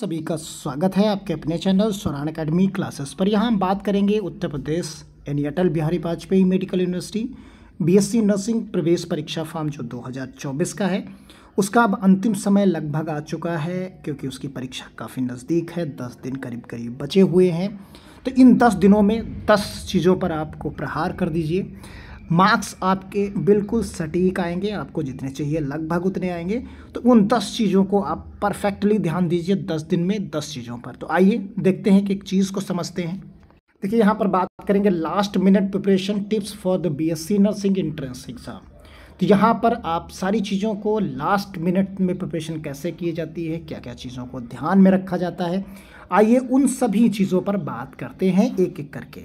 सभी का स्वागत है आपके अपने चैनल सोरान अकेडमी क्लासेस पर यहाँ हम बात करेंगे उत्तर प्रदेश यानी Atal Bihari Vajpayee medical university BSc nursing प्रवेश परीक्षा फॉर्म जो 2024 का है उसका अब अंतिम समय लगभग आ चुका है क्योंकि उसकी परीक्षा काफ़ी नज़दीक है दस दिन करीब करीब बचे हुए हैं तो इन दस दिनों में दस चीज़ों पर आपको प्रहार कर दीजिए मार्क्स आपके बिल्कुल सटीक आएंगे आपको जितने चाहिए लगभग उतने आएंगे तो उन दस चीज़ों को आप परफेक्टली ध्यान दीजिए दस दिन में दस चीज़ों पर तो आइए देखते हैं कि एक चीज़ को समझते हैं देखिए यहाँ पर बात करेंगे last minute preparation tips for the BSc nursing entrance exam तो यहाँ पर आप सारी चीज़ों को लास्ट मिनट में प्रिपरेशन कैसे की जाती है क्या क्या चीज़ों को ध्यान में रखा जाता है आइए उन सभी चीज़ों पर बात करते हैं एक एक करके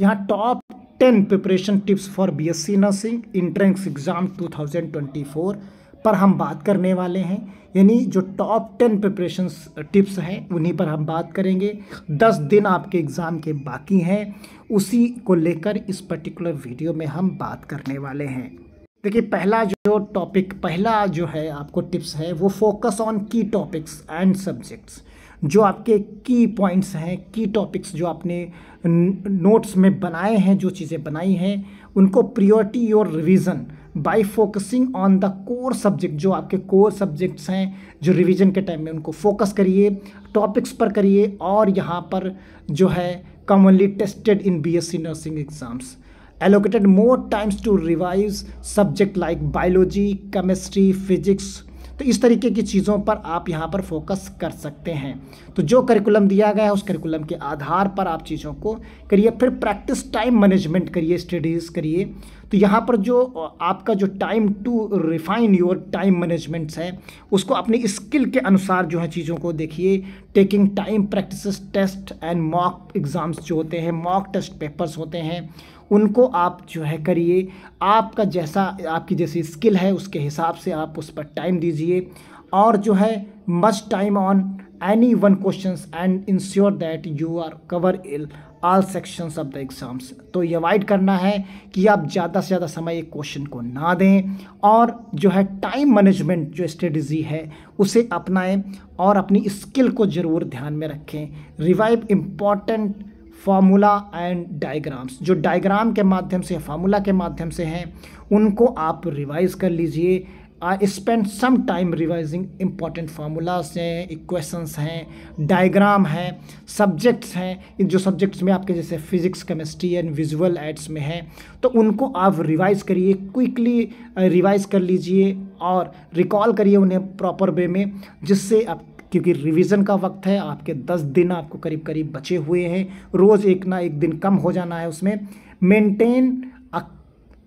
यहाँ top ten preparation tips for BSc nursing entrance exam 2024 पर हम बात करने वाले हैं यानी जो टॉप टेन प्रिपरेशन टिप्स हैं उन्हीं पर हम बात करेंगे दस दिन आपके एग्ज़ाम के बाकी हैं उसी को लेकर इस पर्टिकुलर वीडियो में हम बात करने वाले हैं देखिए पहला जो टॉपिक पहला जो है आपको टिप्स है वो focus on key topics and subjects जो आपके की पॉइंट्स हैं की टॉपिक्स जो आपने नोट्स में बनाए हैं जो चीज़ें बनाई हैं उनको prioritise your revision by focusing on the core subject जो आपके कोर सब्जेक्ट्स हैं जो रिवीजन के टाइम में उनको फोकस करिए टॉपिक्स पर करिए और यहाँ पर जो है commonly tested in BSc nursing exams allocated more times to revise subject like biology chemistry physics तो इस तरीके की चीज़ों पर आप यहाँ पर फोकस कर सकते हैं तो जो करिकुलम दिया गया है उस करिकुलम के आधार पर आप चीज़ों को करिए फिर प्रैक्टिस टाइम मैनेजमेंट करिए स्टडीज़ करिए तो यहाँ पर जो आपका जो time to refine your time managements है उसको अपनी स्किल के अनुसार जो है चीज़ों को देखिए taking time practice test and mock exams जो होते हैं मॉक टेस्ट पेपर्स होते हैं उनको आप जो है करिए आपका जैसा आपकी जैसी स्किल है उसके हिसाब से आप उस पर टाइम दीजिए और जो है much time on any one question and ensure that you are cover ill all sections of the exams तो ये अवॉइड करना है कि आप ज़्यादा से ज़्यादा समय एक क्वेश्चन को ना दें और जो है टाइम मैनेजमेंट जो स्ट्रेटजी है उसे अपनाएं और अपनी स्किल को ज़रूर ध्यान में रखें revive important formula and diagrams जो डायग्राम के माध्यम से फार्मूला के माध्यम से हैं उनको आप रिवाइज़ कर लीजिए I spend some time revising important formulas हैं इक्वेशंस हैं डायग्राम हैं सब्जेक्ट्स हैं जो सब्जेक्ट्स में आपके जैसे physics chemistry and visual aids में हैं तो उनको आप रिवाइज़ करिए क्विकली रिवाइज़ कर लीजिए और रिकॉल करिए उन्हें प्रॉपर वे में जिससे आप क्योंकि रिवीजन का वक्त है आपके दस दिन आपको करीब करीब बचे हुए हैं रोज़ एक ना एक दिन कम हो जाना है उसमें maintain a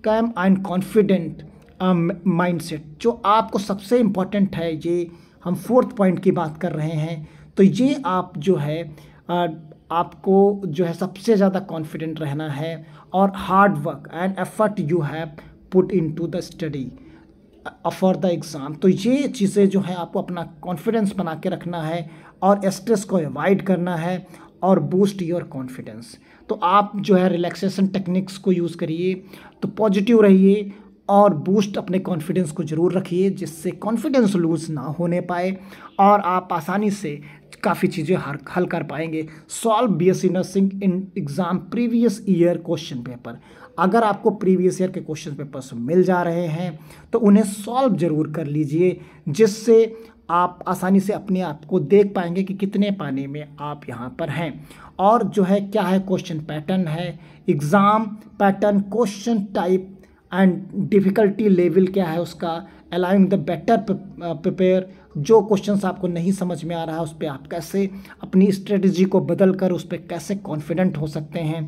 calm and confident mindset um, जो आपको सबसे इम्पॉर्टेंट है ये हम फोर्थ पॉइंट की बात कर रहे हैं तो ये आप जो है आ, uh, आपको जो है सबसे ज़्यादा कॉन्फिडेंट रहना है और hard work and effort you have put into the study for the exam तो ये चीज़ें जो है आपको अपना कॉन्फिडेंस बना के रखना है और स्ट्रेस को अवॉइड करना है और बूस्ट योर कॉन्फिडेंस तो आप जो है रिलैक्सेशन टेक्निक्स को यूज़ करिए तो पॉजिटिव रहिए और बूस्ट अपने कॉन्फिडेंस को ज़रूर रखिए जिससे कॉन्फिडेंस लूज़ ना होने पाए और आप आसानी से काफ़ी चीज़ें हर हल कर पाएंगे solve B S C nursing in exam previous year question paper अगर आपको प्रीवियस ईयर के क्वेश्चन पेपर्स मिल जा रहे हैं तो उन्हें सॉल्व ज़रूर कर लीजिए जिससे आप आसानी से अपने आप को देख पाएंगे कि कितने पाने में आप यहाँ पर हैं और जो है क्या है क्वेश्चन पैटर्न है exam pattern question type and difficulty level क्या है उसका अलाउंग द बेटर प्रिपेयर जो क्वेश्चंस आपको नहीं समझ में आ रहा है उस पर आप कैसे अपनी स्ट्रेटजी को बदल कर उस पर कैसे कॉन्फिडेंट हो सकते हैं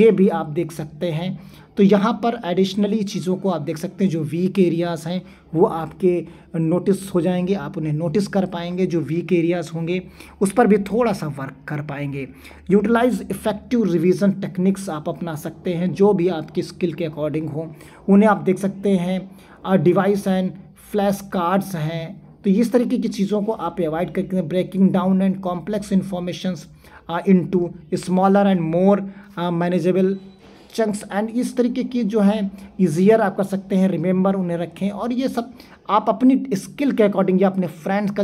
ये भी आप देख सकते हैं तो यहाँ पर एडिशनली चीज़ों को आप देख सकते हैं जो वीक एरियाज़ हैं वो आपके नोटिस हो जाएंगे आप उन्हें नोटिस कर पाएंगे जो वीक एरियाज़ होंगे उस पर भी थोड़ा सा वर्क कर पाएंगे यूटिलाइज इफ़ेक्टिव रिवीजन टेक्निक्स आप अपना सकते हैं जो भी आपकी स्किल के अकॉर्डिंग हो उन्हें आप देख सकते हैं डिवाइस एंड फ्लैश कार्ड्स हैं तो इस तरीके की चीज़ों को आप एवॉइड करके breaking down and complex informations into smaller and more manageable chunks and इस तरीके की जो है ईजियर आप कर सकते हैं रिमेंबर उन्हें रखें और ये सब आप अपनी स्किल के अकॉर्डिंग या अपने फ्रेंड्स का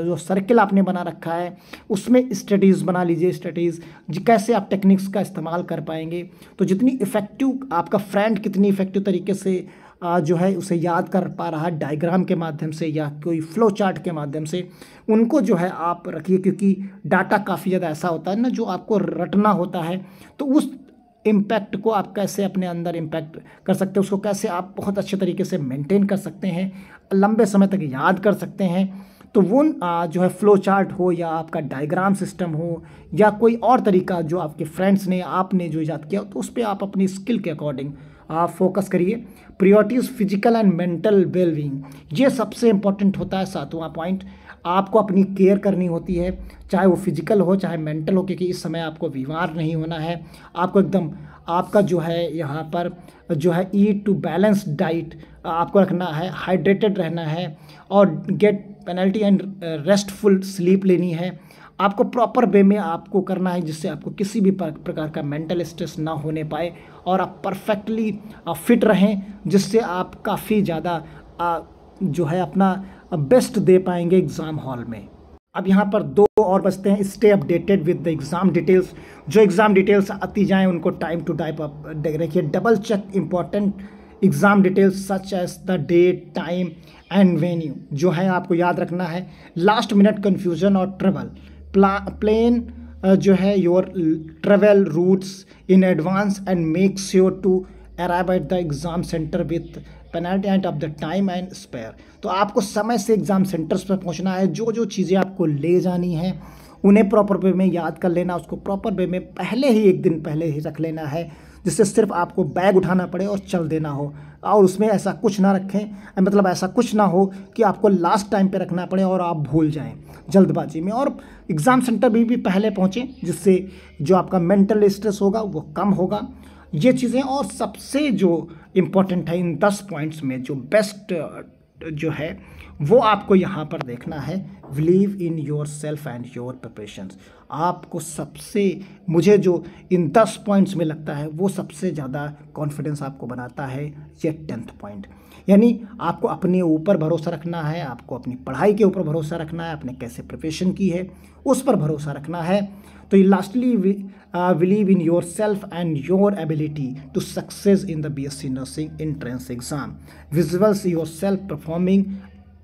जो सर्किल आपने बना रखा है उसमें स्टडीज़ बना लीजिए स्टडीज़ कैसे आप टेक्निक्स का इस्तेमाल कर पाएंगे तो जितनी इफ़ेक्टिव आपका फ्रेंड कितनी इफ़ेक्टिव तरीके से जो है उसे याद कर पा रहा है डायग्राम के माध्यम से या कोई फ्लो चार्ट के माध्यम से उनको जो है आप रखिए क्योंकि डाटा काफ़ी ज़्यादा ऐसा होता है ना जो आपको रटना होता है तो उस इम्पैक्ट को आप कैसे अपने अंदर इम्पैक्ट कर सकते हैं उसको कैसे आप बहुत अच्छे तरीके से मेंटेन कर सकते हैं लंबे समय तक याद कर सकते हैं तो वो जो है फ्लो चार्ट हो या आपका डायग्राम सिस्टम हो या कोई और तरीका जो आपके फ्रेंड्स ने आपने जो ईजाद किया तो उस पर आप अपनी स्किल के अकॉर्डिंग आप फोकस करिए priorities physical and mental wellbeing ये सबसे इम्पॉर्टेंट होता है सातवां पॉइंट आपको अपनी केयर करनी होती है चाहे वो फिजिकल हो चाहे मेंटल हो क्योंकि इस समय आपको बीमार नहीं होना है आपको एकदम आपका जो है यहाँ पर जो है ईट टू बैलेंस डाइट आपको रखना है हाइड्रेटेड रहना है और get plenty and restful sleep लेनी है आपको प्रॉपर वे में आपको करना है जिससे आपको किसी भी प्रकार का मेंटल स्ट्रेस ना होने पाए और आप परफेक्टली फिट uh, रहें जिससे आप काफ़ी ज़्यादा uh, जो है अपना बेस्ट uh, दे पाएंगे एग्ज़ाम हॉल में अब यहाँ पर दो और बचते हैं stay updated with the exam details जो एग्ज़ाम डिटेल्स आती जाएँ उनको टाइम टू टाइप अप रखिए double check important exam details such as the date time and venue जो है आपको याद रखना है लास्ट मिनट कन्फ्यूजन और ट्रेवल प्लेन जो है your travel routes in advance and make sure to arrive at the exam centre with plenty and of the time and spare तो आपको समय से एग्ज़ाम सेंटर्स पर पहुंचना है जो जो चीज़ें आपको ले जानी हैं उन्हें प्रॉपर वे में याद कर लेना उसको प्रॉपर वे में पहले ही एक दिन पहले ही रख लेना है जिससे सिर्फ आपको बैग उठाना पड़े और चल देना हो और उसमें ऐसा कुछ ना रखें मतलब ऐसा कुछ ना हो कि आपको लास्ट टाइम पे रखना पड़े और आप भूल जाएं जल्दबाजी में और एग्ज़ाम सेंटर भी भी पहले पहुँचें जिससे जो आपका मेंटल स्ट्रेस होगा वो कम होगा ये चीज़ें और सबसे जो इम्पोर्टेंट है इन दस पॉइंट्स में जो बेस्ट जो है वो आपको यहाँ पर देखना है believe in yourself and your preparation आपको सबसे मुझे जो इन दस पॉइंट्स में लगता है वो सबसे ज़्यादा कॉन्फिडेंस आपको बनाता है ये टेंथ पॉइंट यानी आपको अपने ऊपर भरोसा रखना है आपको अपनी पढ़ाई के ऊपर भरोसा रखना है आपने कैसे प्रिपरेशन की है उस पर भरोसा रखना है तो ये lastly believe in yourself and your ability to success in the B S C nursing entrance exam visuals yourself performing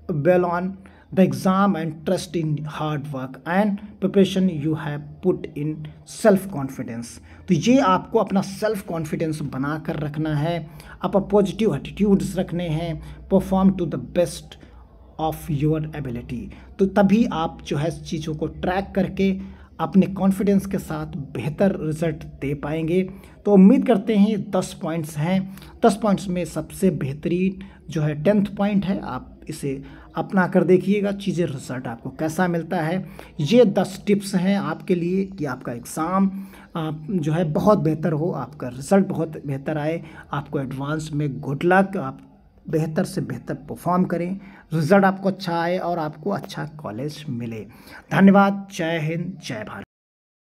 well on the exam and trust in hard work and preparation you have put in self confidence तो ये आपको अपना self confidence बना कर रखना है आप positive attitudes रखने हैं perform to the best of your ability तो तभी आप जो है चीज़ों को track करके अपने कॉन्फिडेंस के साथ बेहतर रिजल्ट दे पाएंगे तो उम्मीद करते हैं दस पॉइंट्स हैं दस पॉइंट्स में सबसे बेहतरीन जो है टेंथ पॉइंट है आप इसे अपना कर देखिएगा चीज़ें रिजल्ट आपको कैसा मिलता है ये दस टिप्स हैं आपके लिए कि आपका एग्ज़ाम आप जो है बहुत बेहतर हो आपका रिज़ल्ट बहुत बेहतर आए आपको एडवांस में गुड लक आप बेहतर से बेहतर परफॉर्म करें रिज़ल्ट आपको अच्छा आए और आपको अच्छा कॉलेज मिले धन्यवाद जय हिंद जय भारत